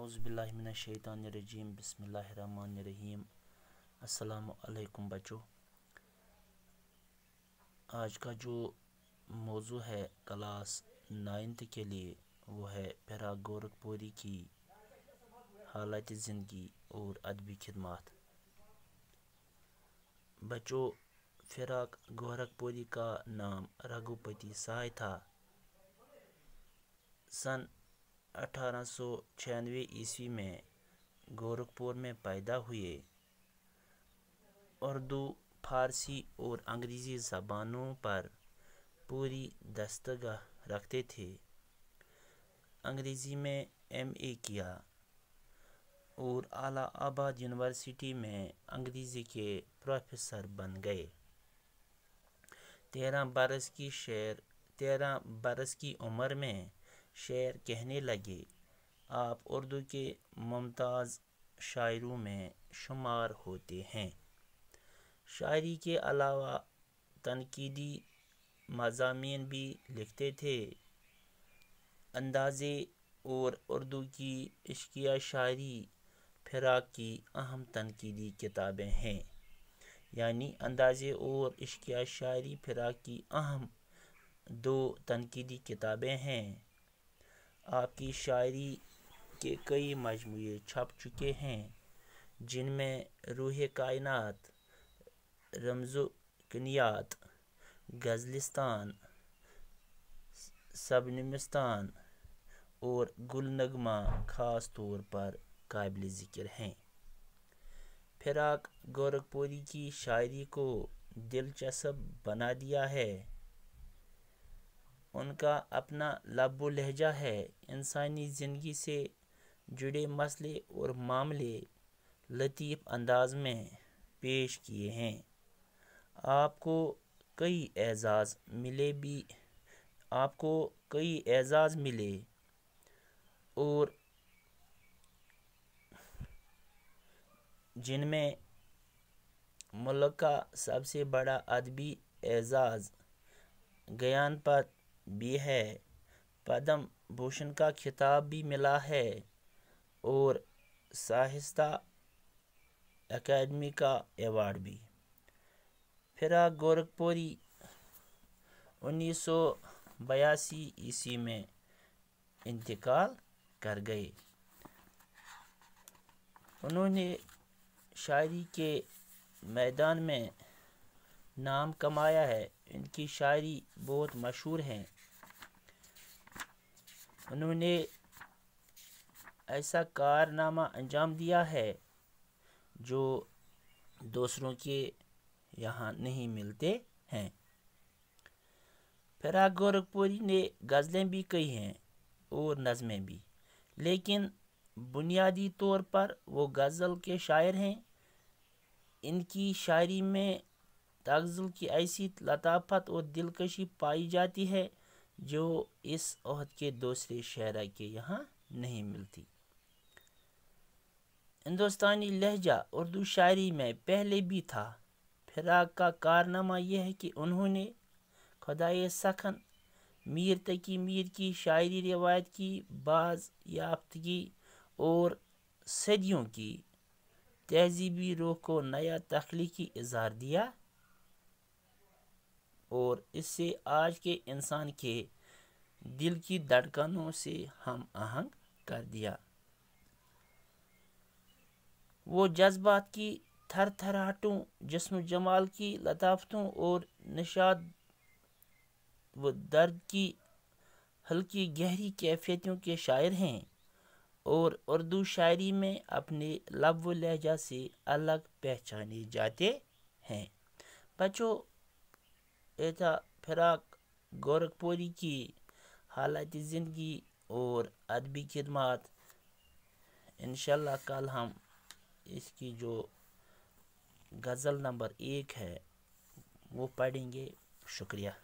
अज़बिल्लिमिनशैतरजीम बसमीम असलकुम बच्चों आज का जो मौजू है क्लास नाइन्थ के लिए वो है पेरा गोरखपुरी की हालत ज़िंदगी और अदबी खदमात बच्चों फिराक गोरखपुरी का नाम रघुपति साय था सन अठारह सौ छियानवे ईस्वी में गोरखपुर में पैदा हुए उर्दू फारसी और अंग्रेज़ी ज़बानों पर पूरी दस्तगा रखते थे अंग्रेज़ी में एम ए किया और आला आबाद यूनिवर्सिटी में अंग्रेज़ी के प्रोफेसर बन गए तेरह बरस की शेर तेरह बरस की उम्र में शेर कहने लगे आप उर्दू के मुमताज़ शायरों में शुमार होते हैं शायरी के अलावा तनकीदी मजामी भी लिखते थे अंदाज़े और उर्दू की इश्किया शायरी फिराक की अहम तनकीदी किताबें हैं यानी अंदाज़े और इश्किया शायरी फिराक की अहम दो तनकीदी किताबें हैं आपकी शायरी के कई मजमू छप चुके हैं जिनमें रूह कायनात रमजुकनियात गज़लिस्तान सबनमस्तान और गुलनगमा ख़ास तौर पर काबिल ज़िक्र हैं फिराक गोरखपुरी की शायरी को दिलचस्प बना दिया है उनका अपना लबो लहजा है इंसानी ज़िंदगी से जुड़े मसले और मामले लतीफ़ अंदाज में पेश किए हैं आपको कई एज़ाज़ मिले भी आपको कई एज़ाज़ मिले और जिनमें मुल्क का सबसे बड़ा अदबी एज़ाज़ ज्ञान पर भी है पद्म भूषण का खिताब भी मिला है और साहिस्ता अकेडमी का एवार्ड भी फिरा गोरखपुरी उन्नीस सौ बयासी ईस्वी में इंतकाल कर गए उन्होंने शायरी के मैदान में नाम कमाया है इनकी शायरी बहुत मशहूर हैं उन्होंने ऐसा कारनामा अंजाम दिया है जो दूसरों के यहाँ नहीं मिलते हैं फिराग गोरखपुरी ने गज़लें भी कही हैं और नज़में भी लेकिन बुनियादी तौर पर वो गज़ल के शायर हैं इनकी शायरी में तगज़ुल की ऐसी लताफ़त और दिलकशी पाई जाती है जो इस अहद के दूसरे शहरा के यहाँ नहीं मिलती हिंदुस्तानी लहजा उर्दू शायरी में पहले भी था फिराक का कारनामा यह है कि उन्होंने खुदाए सखन मीर तकी मीर की शायरी रिवायत की बाज याफ्तगी और सदियों की तहजीबी रूह को नया तख्लीकी इजहार दिया और इससे आज के इंसान के दिल की धड़कनों से हम आहंग कर दिया वो जज्बात की थर थराहटों जिसम जमाल की लताफ़तों और निशाद व दर्द की हल्की गहरी कैफियतों के शायर हैं और उर्दू शायरी में अपने लब व लहजा से अलग पहचाने जाते हैं बच्चों ऐसा फिराक गोरखपुरी की हालत ज़िंदगी और अदबी खदमात इन कल हम इसकी जो गज़ल नंबर एक है वो पढ़ेंगे शुक्रिया